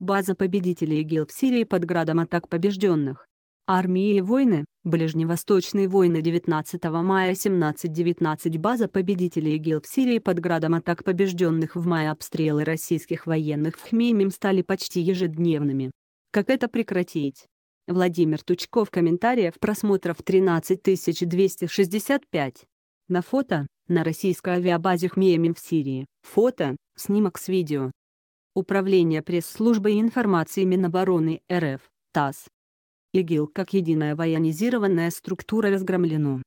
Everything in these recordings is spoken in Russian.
база победителей ИГИЛ в Сирии под градом атак побежденных. Армии и войны, Ближневосточные войны 19 мая 17-19 база победителей ИГИЛ в Сирии под градом атак побежденных в мае обстрелы российских военных в Хмеймим стали почти ежедневными. Как это прекратить? Владимир Тучков комментариев просмотров 13265. На фото, на российской авиабазе Хмеймим в Сирии, фото, снимок с видео. Управление пресс-службы информации Минобороны РФ, ТАСС. ИГИЛ как единая военизированная структура разгромлено.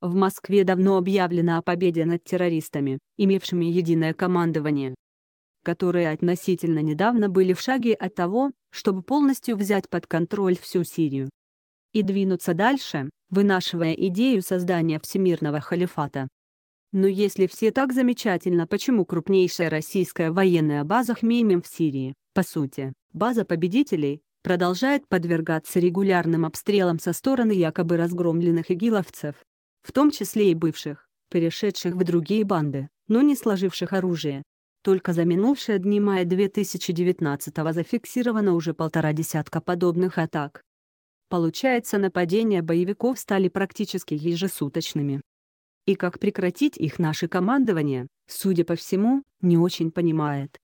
В Москве давно объявлено о победе над террористами, имевшими единое командование которые относительно недавно были в шаге от того, чтобы полностью взять под контроль всю Сирию. И двинуться дальше, вынашивая идею создания всемирного халифата. Но если все так замечательно, почему крупнейшая российская военная база Хмеймим в Сирии, по сути, база победителей, продолжает подвергаться регулярным обстрелам со стороны якобы разгромленных игиловцев, в том числе и бывших, перешедших в другие банды, но не сложивших оружие. Только за минувшие дни мая 2019-го зафиксировано уже полтора десятка подобных атак. Получается, нападения боевиков стали практически ежесуточными и как прекратить их наше командование, судя по всему, не очень понимает.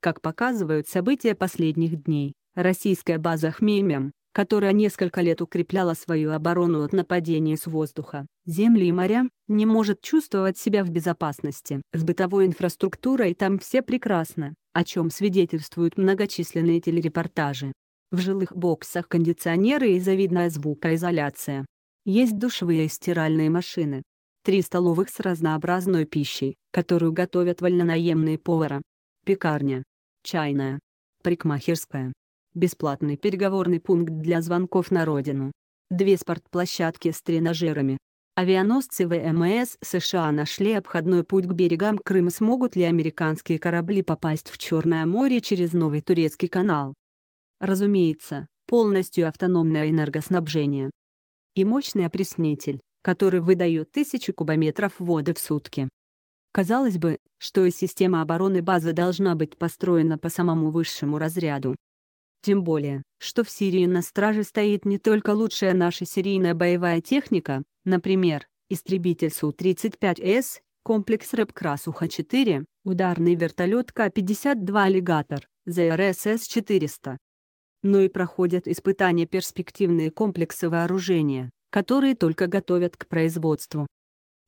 Как показывают события последних дней, российская база Хмеймем, которая несколько лет укрепляла свою оборону от нападения с воздуха, земли и моря, не может чувствовать себя в безопасности. С бытовой инфраструктурой там все прекрасно, о чем свидетельствуют многочисленные телерепортажи. В жилых боксах кондиционеры и завидная звукоизоляция. Есть душевые и стиральные машины, Три столовых с разнообразной пищей, которую готовят вольнонаемные повара. Пекарня. Чайная. Парикмахерская. Бесплатный переговорный пункт для звонков на родину. Две спортплощадки с тренажерами. Авианосцы ВМС США нашли обходной путь к берегам Крыма. Смогут ли американские корабли попасть в Черное море через новый турецкий канал? Разумеется, полностью автономное энергоснабжение. И мощный опреснитель который выдает тысячи кубометров воды в сутки. Казалось бы, что и система обороны базы должна быть построена по самому высшему разряду. Тем более, что в Сирии на страже стоит не только лучшая наша серийная боевая техника, например, истребитель Су-35С, комплекс РЭПКРА Суха-4, ударный вертолет К-52 «Аллигатор», ЗРСС-400. Но ну и проходят испытания перспективные комплексы вооружения, которые только готовят к производству.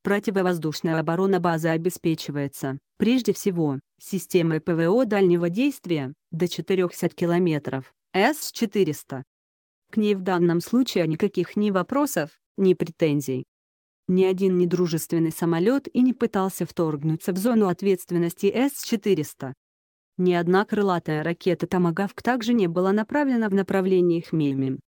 Противовоздушная оборона базы обеспечивается, прежде всего, системой ПВО дальнего действия, до 400 км, С-400. К ней в данном случае никаких ни вопросов, ни претензий. Ни один недружественный самолет и не пытался вторгнуться в зону ответственности С-400. Ни одна крылатая ракета Тамагавк также не была направлена в направлении Хмельмим.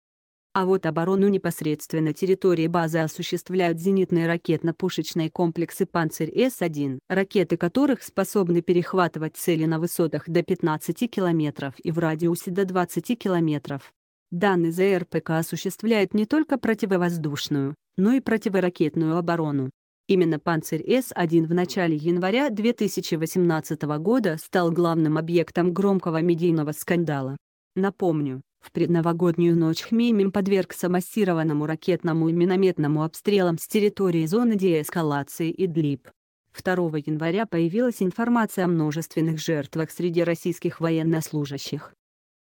А вот оборону непосредственно территории базы осуществляют зенитные ракетно-пушечные комплексы «Панцирь-С-1», ракеты которых способны перехватывать цели на высотах до 15 километров и в радиусе до 20 километров. Данный ЗРПК осуществляет не только противовоздушную, но и противоракетную оборону. Именно «Панцирь-С-1» в начале января 2018 года стал главным объектом громкого медийного скандала. Напомню, в предновогоднюю ночь Хмеймим подвергся массированному ракетному и минометному обстрелам с территории зоны деэскалации Идлиб. 2 января появилась информация о множественных жертвах среди российских военнослужащих.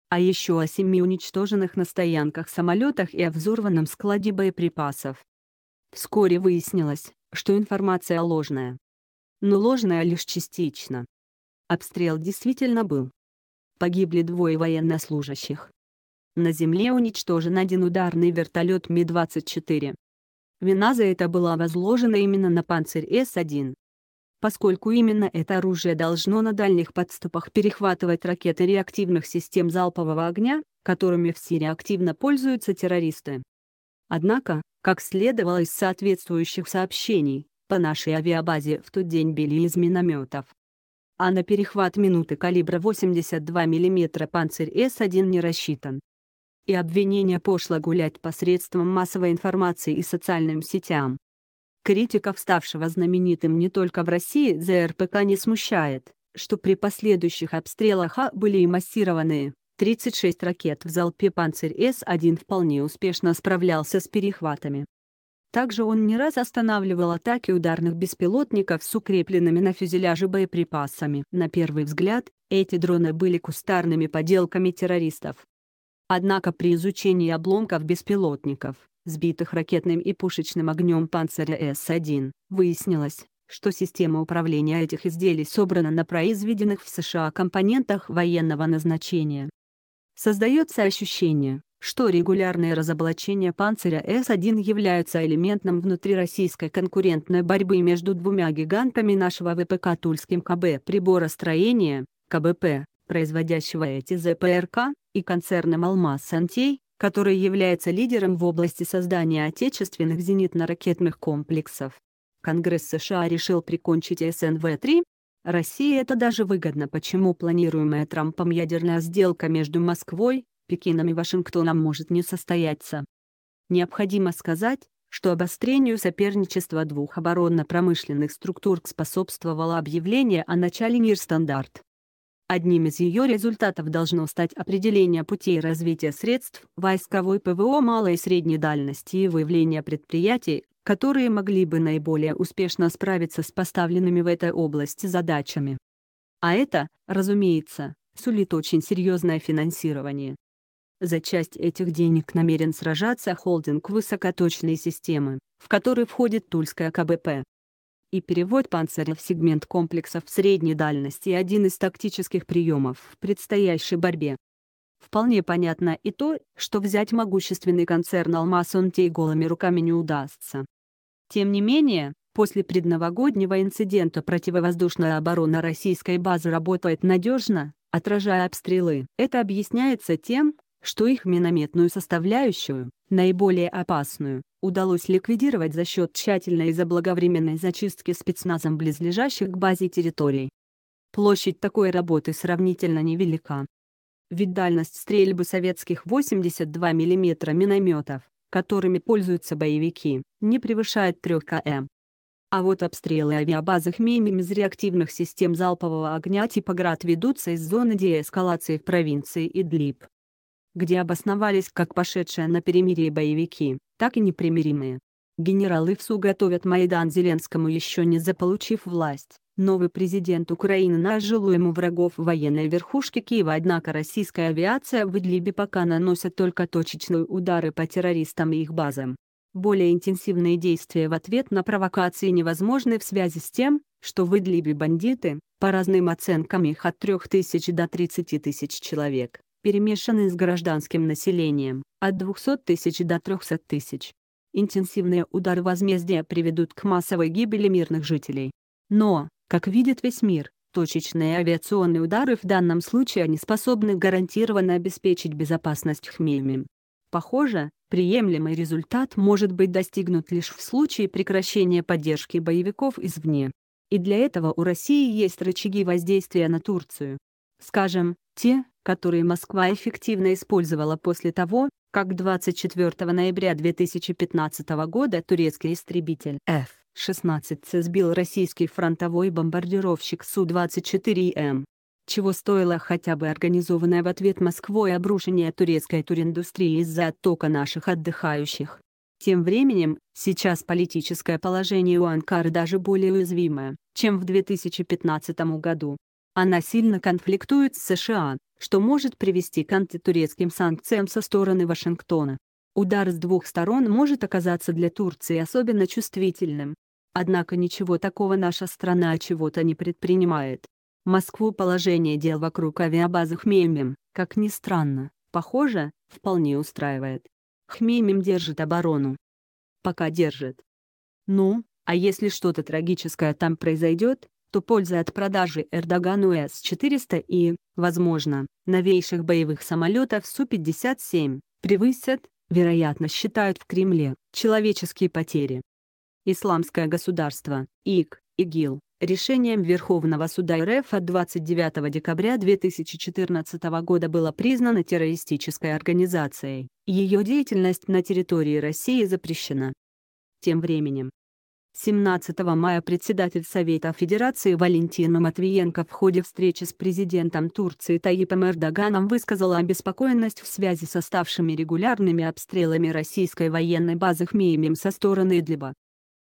А еще о семи уничтоженных на стоянках самолетах и о взорванном складе боеприпасов. Вскоре выяснилось, что информация ложная. Но ложная лишь частично. Обстрел действительно был. Погибли двое военнослужащих на земле уничтожен один ударный вертолет Ми-24. Вина за это была возложена именно на «Панцирь С-1». Поскольку именно это оружие должно на дальних подступах перехватывать ракеты реактивных систем залпового огня, которыми в Сирии активно пользуются террористы. Однако, как следовало из соответствующих сообщений, по нашей авиабазе в тот день били из минометов. А на перехват минуты калибра 82 мм «Панцирь С-1» не рассчитан и обвинение пошло гулять посредством массовой информации и социальным сетям. Критиков, ставшего знаменитым не только в России, ЗРПК не смущает, что при последующих обстрелах А были и массированные 36 ракет в залпе «Панцирь С-1» вполне успешно справлялся с перехватами. Также он не раз останавливал атаки ударных беспилотников с укрепленными на фюзеляже боеприпасами. На первый взгляд, эти дроны были кустарными поделками террористов. Однако при изучении обломков беспилотников, сбитых ракетным и пушечным огнем «Панцеря С-1», выяснилось, что система управления этих изделий собрана на произведенных в США компонентах военного назначения. Создается ощущение, что регулярные разоблачения «Панциря С-1» являются элементом внутрироссийской конкурентной борьбы между двумя гигантами нашего ВПК Тульским КБ приборостроения, КБП, производящего эти ЗПРК, и концерном «Алмаз Сантей», который является лидером в области создания отечественных зенитно-ракетных комплексов. Конгресс США решил прикончить СНВ-3. России это даже выгодно, почему планируемая Трампом ядерная сделка между Москвой, Пекином и Вашингтоном может не состояться. Необходимо сказать, что обострению соперничества двух оборонно-промышленных структур способствовало объявление о начале НИР-стандарт. Одним из ее результатов должно стать определение путей развития средств войсковой ПВО малой и средней дальности и выявление предприятий, которые могли бы наиболее успешно справиться с поставленными в этой области задачами. А это, разумеется, сулит очень серьезное финансирование. За часть этих денег намерен сражаться холдинг высокоточной системы, в который входит Тульская КБП и перевод панциря в сегмент комплексов средней дальности – один из тактических приемов в предстоящей борьбе. Вполне понятно и то, что взять могущественный концерн «Алмаз» Онтей голыми руками не удастся. Тем не менее, после предновогоднего инцидента противовоздушная оборона российской базы работает надежно, отражая обстрелы. Это объясняется тем, что их минометную составляющую, Наиболее опасную удалось ликвидировать за счет тщательной и заблаговременной зачистки спецназом близлежащих к базе территорий. Площадь такой работы сравнительно невелика. Ведь дальность стрельбы советских 82 мм минометов, которыми пользуются боевики, не превышает 3 км. А вот обстрелы авиабазах МИМИМ из реактивных систем залпового огня типа «Град» ведутся из зоны деэскалации в провинции Идлиб где обосновались как пошедшие на перемирие боевики, так и непримиримые. Генералы ВСУ готовят Майдан Зеленскому еще не заполучив власть. Новый президент Украины нажил ему врагов военной верхушки Киева, однако российская авиация в Идлибе пока наносит только точечные удары по террористам и их базам. Более интенсивные действия в ответ на провокации невозможны в связи с тем, что в Идлибе бандиты, по разным оценкам их от 3 тысяч до 30 тысяч человек, перемешанный с гражданским населением, от 200 тысяч до 300 тысяч. Интенсивные удары возмездия приведут к массовой гибели мирных жителей. Но, как видит весь мир, точечные авиационные удары в данном случае не способны гарантированно обеспечить безопасность Хмеймим. Похоже, приемлемый результат может быть достигнут лишь в случае прекращения поддержки боевиков извне. И для этого у России есть рычаги воздействия на Турцию скажем, те, которые Москва эффективно использовала после того, как 24 ноября 2015 года турецкий истребитель F-16 сбил российский фронтовой бомбардировщик Су-24М. Чего стоило хотя бы организованное в ответ Москвой обрушение турецкой туриндустрии из-за оттока наших отдыхающих. Тем временем, сейчас политическое положение у Анкары даже более уязвимое, чем в 2015 году. Она сильно конфликтует с США, что может привести к антитурецким санкциям со стороны Вашингтона. Удар с двух сторон может оказаться для Турции особенно чувствительным. Однако ничего такого наша страна чего-то не предпринимает. Москву положение дел вокруг авиабазы Хмеймим, как ни странно, похоже, вполне устраивает. Хмеймим держит оборону. Пока держит. Ну, а если что-то трагическое там произойдет, то польза от продажи Эрдогану С-400 и, возможно, новейших боевых самолетов Су-57 превысят, вероятно считают в Кремле, человеческие потери. Исламское государство, ИК, ИГИЛ, решением Верховного суда РФ от 29 декабря 2014 года было признано террористической организацией, ее деятельность на территории России запрещена. Тем временем, 17 мая председатель Совета Федерации Валентина Матвиенко в ходе встречи с президентом Турции Таипом Эрдоганом высказала обеспокоенность в связи со ставшими регулярными обстрелами российской военной базы Хмеймим со стороны Идлиба.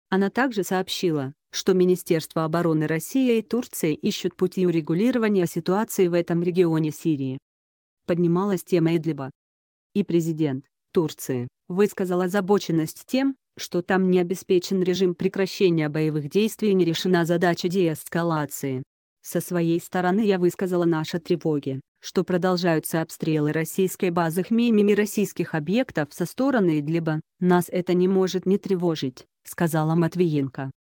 Она также сообщила, что Министерство обороны России и Турции ищут пути урегулирования ситуации в этом регионе Сирии. Поднималась тема Идлиба. И президент Турции высказал озабоченность тем, что там не обеспечен режим прекращения боевых действий и не решена задача деэскалации. Со своей стороны я высказала наши тревоги, что продолжаются обстрелы российской базы хмимими российских объектов со стороны Идлиба, нас это не может не тревожить, сказала Матвиенко.